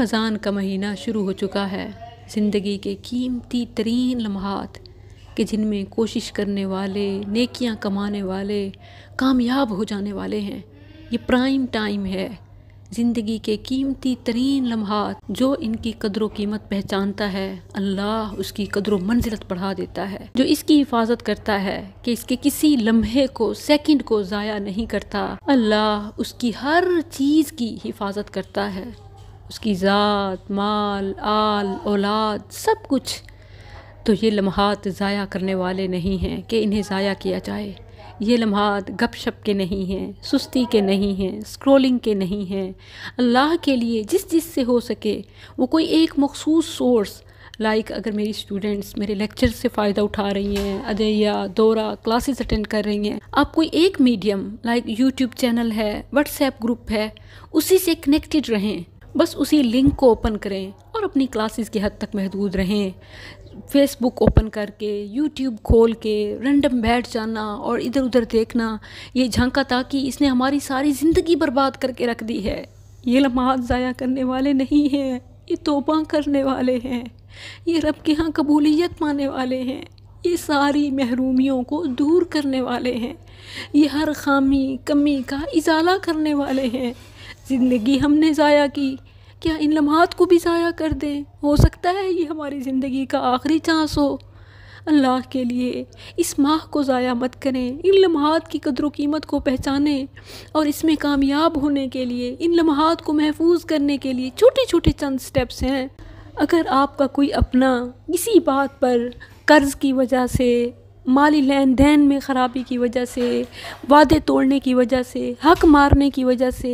रमज़ान का महीना शुरू हो चुका है ज़िंदगी के कीमती तरीन लम्हात कि जिनमें कोशिश करने वाले नेकियां कमाने वाले कामयाब हो जाने वाले हैं ये प्राइम टाइम है ज़िंदगी के कीमती तरीन लम्हात जो इनकी कदर कीमत पहचानता है अल्लाह उसकी कदर मंजिलत बढ़ा देता है जो इसकी हिफाजत करता है कि इसके किसी लम्हे को सेकंड को ज़ाया नहीं करता अल्लाह उसकी हर चीज़ की हिफाजत करता है उसकी ज़ात माल आल औलाद सब कुछ तो ये लम्हात ज़ाया करने वाले नहीं हैं कि इन्हें ज़ाया किया जाए ये लम्हात गप शप के नहीं हैं सुस्ती के नहीं हैं स्क्रोलिंग के नहीं हैं अल्लाह के लिए जिस जिस से हो सके वो कोई एक मखसूस सोर्स लाइक like, अगर मेरी स्टूडेंट्स मेरे लेक्चर से फ़ायदा उठा रही हैं अदया दौरा क्लासेस अटेंड कर रही हैं आप कोई एक मीडियम लाइक यूट्यूब चैनल है व्हाट्सएप ग्रुप है उसी से कनेक्टेड रहें बस उसी लिंक को ओपन करें और अपनी क्लासेस की हद तक महदूद रहें फेसबुक ओपन करके यूट्यूब खोल के रैंडम बैठ जाना और इधर उधर देखना ये झांका था कि इसने हमारी सारी ज़िंदगी बर्बाद करके रख दी है ये लम्हात ज़ाया करने वाले नहीं हैं ये तोबा करने वाले हैं ये रब के यहाँ कबूलियत पाने वाले हैं ये सारी महरूमियों को दूर करने वाले हैं ये हर खामी कमी का इजाला करने वाले हैं ज़िंदगी हमने ज़ाया की क्या इन लम्हात को भी ज़ाया कर दें हो सकता है ये हमारी ज़िंदगी का आखिरी चांस हो अल्लाह के लिए इस माह को ज़ाया मत करें इन लम्हात की कदर कीमत को पहचानें और इसमें कामयाब होने के लिए इन लम्हात को महफूज करने के लिए छोटे छोटे चंद स्टेप्स हैं अगर आपका कोई अपना किसी बात पर कर्ज़ की वजह से माली लेन देन में ख़राबी की वजह से वादे तोड़ने की वजह से हक मारने की वजह से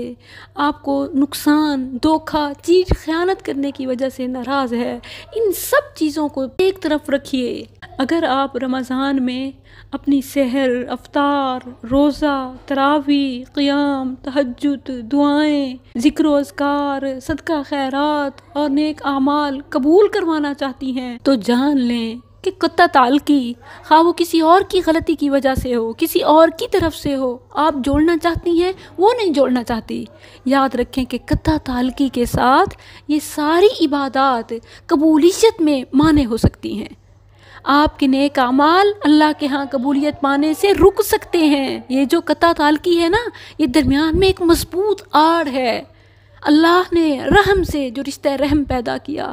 आपको नुकसान धोखा चीज ख़यानत करने की वजह से नाराज़ है इन सब चीज़ों को एक तरफ रखिए अगर आप रमज़ान में अपनी सहर अवतार रोज़ा तरावी क़्याम तहजद दुआएं ज़िक्र अजगार सदका खैरात और नेक आमाल कबूल करवाना चाहती हैं तो जान लें कि कुत्ता ताल की हाँ वो किसी और की गलती की वजह से हो किसी और की तरफ से हो आप जोड़ना चाहती हैं वो नहीं जोड़ना चाहती याद रखें कि कत्ता तालकी के साथ ये सारी इबादत कबूलियत में माने हो सकती हैं आपके नेक अमाल अल्लाह के यहाँ कबूलियत पाने से रुक सकते हैं ये जो कता तालकी है ना ये दरमियान में एक मजबूत आड़ है अल्लाह ने रहम से जो रिश्ता रहम पैदा किया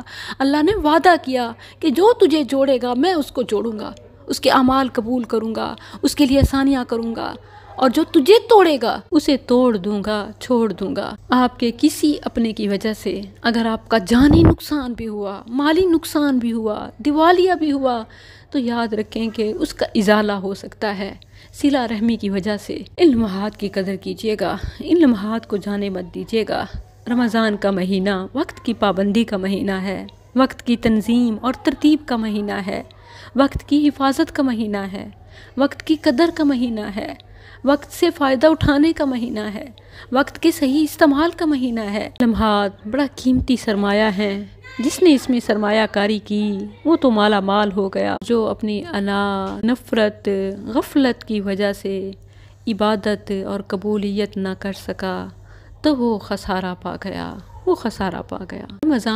अल्लाह ने वादा किया कि जो तुझे जोड़ेगा मैं उसको जोड़ूँगा उसके अमाल कबूल करूँगा उसके लिए आसानियाँ करूँगा और जो तुझे तोड़ेगा उसे तोड़ दूंगा छोड़ दूंगा आपके किसी अपने की वजह से अगर आपका जानी नुकसान भी हुआ माली नुकसान भी हुआ दिवालिया भी हुआ तो याद रखें कि उसका इजाला हो सकता है सिला रहमी की वजह से इन लम्हात की कदर कीजिएगा इन लम्हात को जाने मत दीजिएगा रमज़ान का महीना वक्त की पाबंदी का महीना है वक्त की तंजीम और तरतीब का महीना है वक्त की हिफाजत का महीना है वक्त की कदर का महीना है वक्त से फ़ायदा उठाने का महीना है वक्त के सही इस्तेमाल का महीना है लम्हात बड़ा कीमती सरमाया है जिसने इसमें सरमायाकारी की वो तो माला माल हो गया जो अपनी अना नफ़रत गफलत की वजह से इबादत और कबूलियत ना कर सका तो वो खसारा पा गया वो खसारा पा गया रमज़ान